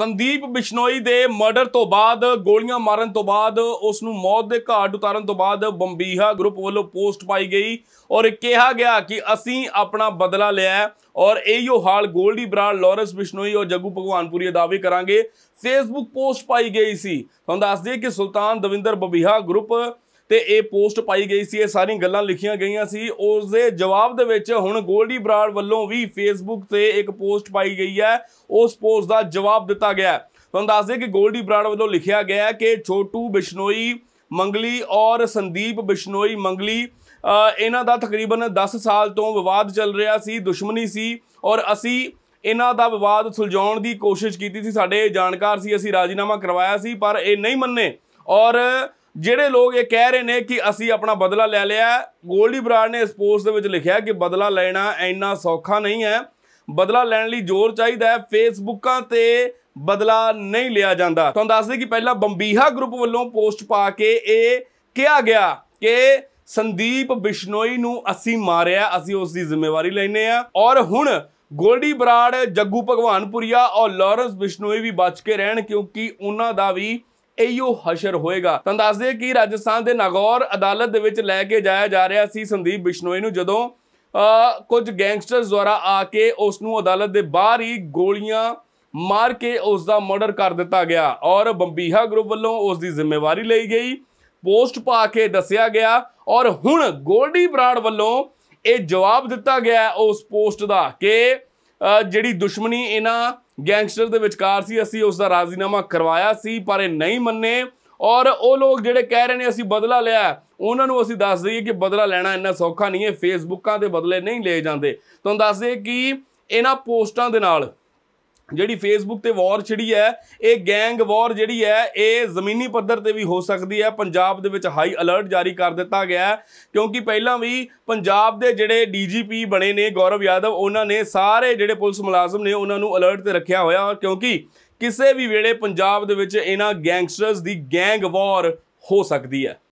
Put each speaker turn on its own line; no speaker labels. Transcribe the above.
ਸੰਦੀਪ ਬਿਸ਼ਨੋਈ ਦੇ ਮਰਡਰ ਤੋਂ ਬਾਅਦ ਗੋਲੀਆਂ ਮਾਰਨ ਤੋਂ ਬਾਅਦ ਉਸ ਨੂੰ ਮੌਤ ਦੇ ਘਾਟ ਉਤਾਰਨ ਤੋਂ ਬਾਅਦ ਬੰਬੀਹਾ ਗਰੁੱਪ ਵੱਲੋਂ ਪੋਸਟ ਪਾਈ ਗਈ ਔਰ ਕਿਹਾ ਗਿਆ ਕਿ ਅਸੀਂ ਆਪਣਾ ਬਦਲਾ ਲਿਆ ਔਰ ਇਹੋ ਹਾਲ ਗੋਲਡੀ ਬਰਾੜ ਲਾਰੈਂਸ ਬਿਸ਼ਨੋਈ ਔਰ ਜੱਗੂ ਭਗਵਾਨਪੁਰੀ ਦਾਅਵੇ ਕਰਾਂਗੇ ਫੇਸਬੁੱਕ ਪੋਸਟ ਪਾਈ ਗਈ ਸੀ ਤੁਹਾਨੂੰ ਦੱਸ ਦਈਏ ਕਿ ਸੁਲਤਾਨ ਦਵਿੰਦਰ ਬੰਬੀਹਾ ਗਰੁੱਪ ਤੇ ਇਹ ਪੋਸਟ ਪਾਈ ਗਈ ਸੀ ਇਹ ਸਾਰੀਆਂ ਗੱਲਾਂ ਲਿਖੀਆਂ ਗਈਆਂ ਸੀ ਉਸ ਦੇ ਜਵਾਬ ਦੇ ਵਿੱਚ ਹੁਣ ਗੋਲਡੀ ਬਰਾੜ ਵੱਲੋਂ ਵੀ ਫੇਸਬੁੱਕ ਤੇ ਇੱਕ ਪੋਸਟ ਪਾਈ ਗਈ ਹੈ ਉਸ ਪੋਸਟ ਦਾ ਜਵਾਬ ਦਿੱਤਾ ਗਿਆ ਤੁਹਾਨੂੰ ਦੱਸ ਦੇ ਕਿ ਗੋਲਡੀ ਬਰਾੜ ਵੱਲੋਂ ਲਿਖਿਆ ਗਿਆ ਕਿ ਛੋਟੂ ਬਿਸ਼ਨੋਈ ਮੰਗਲੀ ਔਰ ਸੰਦੀਪ ਬਿਸ਼ਨੋਈ ਮੰਗਲੀ ਇਹਨਾਂ ਦਾ ਤਕਰੀਬਨ 10 ਸਾਲ ਤੋਂ ਵਿਵਾਦ ਚੱਲ ਰਿਹਾ ਸੀ ਦੁਸ਼ਮਣੀ ਸੀ ਔਰ ਅਸੀਂ ਇਹਨਾਂ ਦਾ ਵਿਵਾਦ ਸੁਲਝਾਉਣ ਦੀ ਕੋਸ਼ਿਸ਼ ਕੀਤੀ ਸੀ ਸਾਡੇ ਜਾਣਕਾਰ ਸੀ ਅਸੀਂ ਰਾਜੀਨਾਮਾ ਕਰਵਾਇਆ ਸੀ ਪਰ ਇਹ ਨਹੀਂ ਮੰਨੇ ਔਰ ਜਿਹੜੇ ਲੋਕ ਇਹ ਕਹਿ ਰਹੇ ਨੇ ਕਿ ਅਸੀਂ ਆਪਣਾ ਬਦਲਾ ਲੈ ਲਿਆ ਗੋਲਡੀ ਬਰਾੜ ਨੇ ਸਪੋਰਟਸ ਦੇ ਵਿੱਚ ਲਿਖਿਆ ਕਿ ਬਦਲਾ ਲੈਣਾ ਇੰਨਾ ਸੌਖਾ ਨਹੀਂ ਹੈ ਬਦਲਾ ਲੈਣ ਲਈ ਜ਼ੋਰ ਚਾਹੀਦਾ ਹੈ ਫੇਸਬੁੱਕਾਂ ਤੇ ਬਦਲਾ ਨਹੀਂ ਲਿਆ ਜਾਂਦਾ ਤੁਹਾਨੂੰ ਦੱਸ ਦੇ ਕਿ ਪਹਿਲਾਂ ਬੰਬੀਹਾ ਗਰੁੱਪ ਵੱਲੋਂ ਪੋਸਟ ਪਾ ਕੇ ਇਹ ਕਿਹਾ ਗਿਆ ਕਿ ਸੰਦੀਪ ਬਿਸ਼ਨੋਈ ਨੂੰ ਅਸੀਂ ਮਾਰਿਆ ਅਸੀਂ ਉਸ ਦੀ ਜ਼ਿੰਮੇਵਾਰੀ ਲੈਨੇ ਆ ਔਰ ਹੁਣ ਗੋਲਡੀ ਬਰਾੜ ਜੱਗੂ ਭਗਵਾਨਪੁਰੀਆ ਔਰ ਲਾਰੈਂਸ ਬਿਸ਼ਨੋਈ ਵੀ ਬਚ ਕੇ ਰਹਿਣ ਕਿਉਂਕਿ ਉਹਨਾਂ ਦਾ ਵੀ ਇਹੋ ਹਸ਼ਰ ਹੋਏਗਾ ਤਾਂ ਦੱਸਦੇ ਕਿ ਰਾਜਸਥਾਨ ਦੇ ਨਗੌਰ ਅਦਾਲਤ ਦੇ ਵਿੱਚ ਲੈ ਕੇ ਜਾਇਆ ਜਾ ਰਿਹਾ ਸੀ ਸੰਦੀਪ ਬਿਸ਼ਨੋਈ ਨੂੰ ਜਦੋਂ ਕੁਝ ਗੈਂਗਸਟਰਸ ਦੁਆਰਾ ਆ ਕੇ ਉਸ ਨੂੰ ਅਦਾਲਤ ਦੇ ਬਾਹਰ ਹੀ ਗੋਲੀਆਂ ਮਾਰ ਕੇ ਉਸ ਦਾ ਮਰਡਰ ਕਰ ਦਿੱਤਾ ਗਿਆ ਔਰ ਬੰਬੀਹਾ ਗਰੁੱਪ ਵੱਲੋਂ ਉਸ ਦੀ ਜ਼ਿੰਮੇਵਾਰੀ ਲਈ ਗਈ ਪੋਸਟ ਪਾ ਕੇ ਦੱਸਿਆ ਗਿਆ ਔਰ ਹੁਣ ਗੋਲਡੀ ਬਰਾੜ ਵੱਲੋਂ ਇਹ ਜਵਾਬ ਦਿੱਤਾ ਗਿਆ ਉਸ ਪੋਸਟ ਦਾ ਕਿ ਜਿਹੜੀ ਦੁਸ਼ਮਣੀ ਇਹਨਾਂ ਗੈਂਗਸਟਰ ਦੇ ਵਿਚਕਾਰ ਸੀ ਅਸੀਂ ਉਸ ਦਾ ਰਾਜ਼ੀਨਾਮਾ ਕਰਵਾਇਆ ਸੀ ਪਰ ਇਹ ਨਹੀਂ ਮੰਨੇ ਔਰ ਉਹ ਲੋਕ ਜਿਹੜੇ ਕਹਿ ਰਹੇ ਨੇ ਅਸੀਂ ਬਦਲਾ ਲਿਆ ਉਹਨਾਂ ਨੂੰ ਅਸੀਂ ਦੱਸ ਦਈਏ ਕਿ ਬਦਲਾ ਲੈਣਾ ਇੰਨਾ ਸੌਖਾ ਨਹੀਂ ਹੈ ਫੇਸਬੁੱਕਾਂ ਦੇ ਬਦਲੇ ਨਹੀਂ ਲਏ ਜਾਂਦੇ ਤੁਹਾਨੂੰ ਦੱਸ ਦਈਏ ਕਿ ਇਹਨਾਂ ਪੋਸਟਾਂ ਦੇ ਨਾਲ ਜਿਹੜੀ ਫੇਸਬੁੱਕ ਤੇ ਵਾਰ ਛਿੜੀ ਹੈ ਇਹ ਗੈਂਗ ਵਾਰ ਜਿਹੜੀ ਹੈ ਇਹ ਜ਼ਮੀਨੀ ਪੱਧਰ ਤੇ ਵੀ ਹੋ ਸਕਦੀ ਹੈ ਪੰਜਾਬ ਦੇ ਵਿੱਚ ਹਾਈ ਅਲਰਟ ਜਾਰੀ ਕਰ ਦਿੱਤਾ ਗਿਆ ਹੈ ਕਿਉਂਕਿ ਪਹਿਲਾਂ ਵੀ ਪੰਜਾਬ ਦੇ ਜਿਹੜੇ ਡੀਜੀਪੀ ਬਣੇ ਨੇ ਗੌਰਵ ਯਾਦਵ ਉਹਨਾਂ ਨੇ ਸਾਰੇ ਜਿਹੜੇ ਪੁਲਿਸ ਮੁਲਾਜ਼ਮ ਨੇ ਉਹਨਾਂ ਨੂੰ ਅਲਰਟ ਤੇ ਰੱਖਿਆ ਹੋਇਆ ਔਰ ਕਿਉਂਕਿ ਕਿਸੇ ਵੀ ਵੇਲੇ ਪੰਜਾਬ ਦੇ ਵਿੱਚ ਇਹਨਾਂ ਗੈਂਗਸਟਰਸ ਦੀ ਗੈਂਗ ਵਾਰ ਹੋ ਸਕਦੀ ਹੈ